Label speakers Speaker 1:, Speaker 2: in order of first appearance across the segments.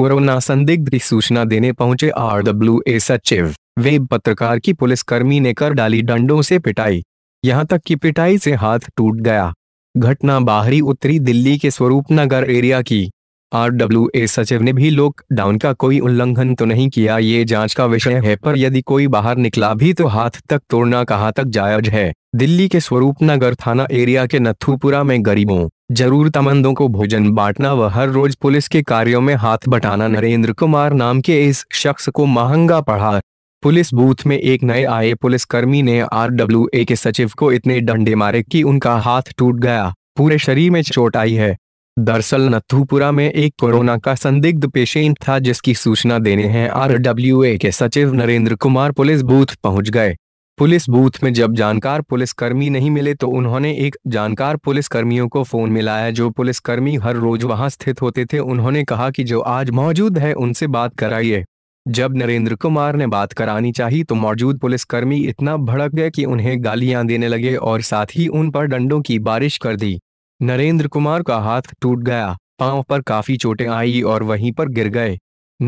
Speaker 1: corona संदिग्ध की सूचना देने पहुंचे आर डब्ल्यू ए सचिव वे पत्रकार की पुलिसकर्मी ने कर डाली डंडों से पिटाई यहां तक कि पिटाई से हाथ टूट गया घटना बाहरी उत्तरी दिल्ली के नगर एरिया की ए सचिव ने भी लॉकडाउन का कोई उल्लंघन तो नहीं किया ये जांच का विषय है पर यदि कोई बाहर निकला भी तो हाथ तक तोड़ना कहाँ तक जायज है दिल्ली के स्वरूप नगर थाना एरिया के नथुपुरा में गरीबों जरूरतमंदों को भोजन बांटना व हर रोज पुलिस के कार्यों में हाथ बटाना नरेंद्र कुमार नाम के इस शख्स को महंगा पड़ा पुलिस बूथ में एक नए आए पुलिसकर्मी ने ए के सचिव को इतने डंडे मारे कि उनका हाथ टूट गया पूरे शरीर में चोट आई है दरअसल नथुपुरा में एक कोरोना का संदिग्ध पेशेंट था जिसकी सूचना देने हैं ए के सचिव नरेंद्र कुमार पुलिस बूथ पहुंच गए पुलिस बूथ में जब जानकार पुलिसकर्मी नहीं मिले तो उन्होंने एक जानकार पुलिसकर्मियों को फोन मिलाया जो पुलिसकर्मी हर रोज वहां स्थित होते थे उन्होंने कहा कि जो आज मौजूद है उनसे बात कराइए जब नरेंद्र कुमार ने बात करानी चाही तो मौजूद पुलिसकर्मी इतना भड़क गए कि उन्हें गालियां देने लगे और साथ ही उन पर डंडों की बारिश कर दी नरेंद्र कुमार का हाथ टूट गया पांव पर काफी चोटें आई और वहीं पर गिर गए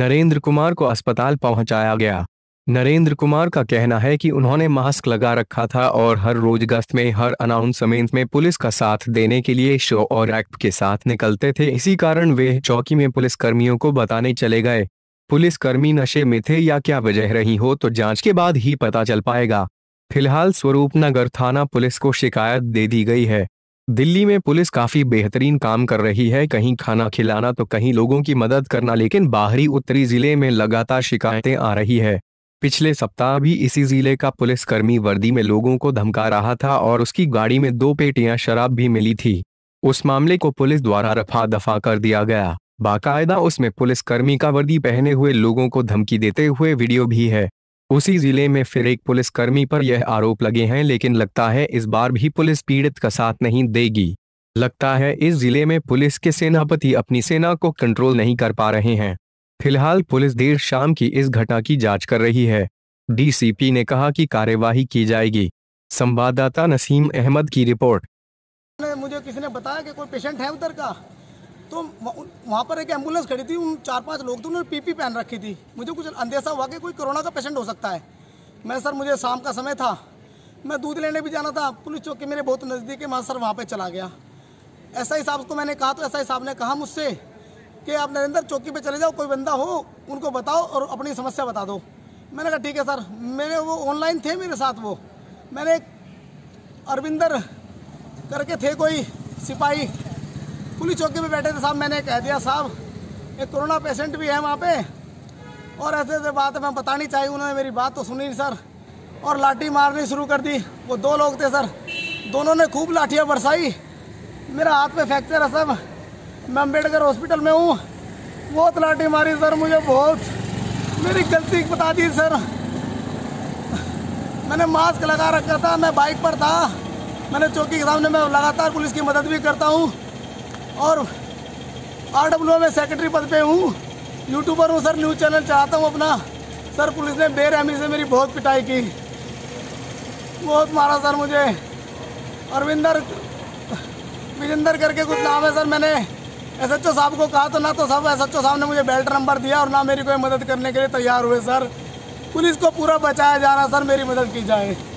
Speaker 1: नरेंद्र कुमार को अस्पताल पहुंचाया गया नरेंद्र कुमार का कहना है कि उन्होंने मास्क लगा रखा था और हर रोज गश्त में हर अनाउंसमेंट में पुलिस का साथ देने के लिए शो और एक्ट के साथ निकलते थे इसी कारण वे चौकी में पुलिसकर्मियों को बताने चले गए पुलिसकर्मी नशे में थे या क्या वजह रही हो तो जांच के बाद ही पता चल पाएगा फिलहाल स्वरूपनगर थाना पुलिस को शिकायत दे दी गई है दिल्ली में पुलिस काफी बेहतरीन काम कर रही है कहीं खाना खिलाना तो कहीं लोगों की मदद करना लेकिन बाहरी उत्तरी जिले में लगातार शिकायतें आ रही है पिछले सप्ताह भी इसी जिले का पुलिसकर्मी वर्दी में लोगों को धमका रहा था और उसकी गाड़ी में दो पेटियां शराब भी मिली थी उस मामले को पुलिस द्वारा रफा दफा कर दिया गया बाकायदा उसमें पुलिसकर्मी का वर्दी पहने हुए लोगों को धमकी देते हुए वीडियो भी है उसी जिले में फिर एक पुलिसकर्मी पर यह आरोप लगे हैं लेकिन लगता है इस बार भी पुलिस पीड़ित का साथ नहीं देगी लगता है इस जिले में पुलिस के सेनापति अपनी सेना को कंट्रोल नहीं कर पा रहे हैं फिलहाल पुलिस देर शाम की इस घटना की जांच कर रही है डीसीपी ने कहा कि कार्यवाही की जाएगी संवाददाता नसीम अहमद की रिपोर्ट
Speaker 2: मुझे किसी ने बताया कि कोई पेशेंट है उधर का तो वहाँ पर एक एम्बुलेंस खड़ी थी उन चार पांच लोग थे उन्होंने पीपी पहन रखी थी मुझे कुछ अंदेशा हुआ कि कोई कोरोना का पेशेंट हो सकता है मैं सर मुझे शाम का समय था मैं दूध लेने भी जाना था पुलिस चौकी मेरे बहुत नज़दीक है मैं सर वहाँ पर चला गया एस आई साहब को मैंने कहा तो एस आई साहब ने कहा मुझसे कि आप नरेंद्र चौकी पे चले जाओ कोई बंदा हो उनको बताओ और अपनी समस्या बता दो मैंने कहा ठीक है सर मेरे वो ऑनलाइन थे मेरे साथ वो मैंने अरविंदर करके थे कोई सिपाही पुलिस चौकी पे बैठे थे साहब मैंने कह दिया साहब एक कोरोना पेशेंट भी है वहाँ पे और ऐसे ऐसे बात मैं बतानी चाहिए उन्होंने मेरी बात तो सुनी सर और लाठी मारनी शुरू कर दी वो दो लोग थे सर दोनों ने खूब लाठियाँ बरसाई मेरा हाथ पे फ्रैक्चर है सब मैं अम्बेडकर हॉस्पिटल में हूँ बहुत लाठी मारी सर मुझे बहुत मेरी गलती बता दी सर मैंने मास्क लगा रखा था मैं बाइक पर था मैंने चौकी के सामने मैं लगातार पुलिस की मदद भी करता हूँ और आर डब्ल्यू में सेक्रेटरी पद पे हूँ यूट्यूबर हूँ सर न्यूज़ चैनल चाहता हूँ अपना सर पुलिस ने बेरहमी से मेरी बहुत पिटाई की बहुत मारा सर मुझे अरविंदर विजेंदर करके कुछ नाम है सर मैंने एस एच ओ साहब को कहा तो ना तो साहब एस एच ओ साहब ने मुझे बेल्ट नंबर दिया और ना मेरी कोई मदद करने के लिए तैयार हुए सर पुलिस को पूरा बचाया जा रहा सर मेरी मदद की जाए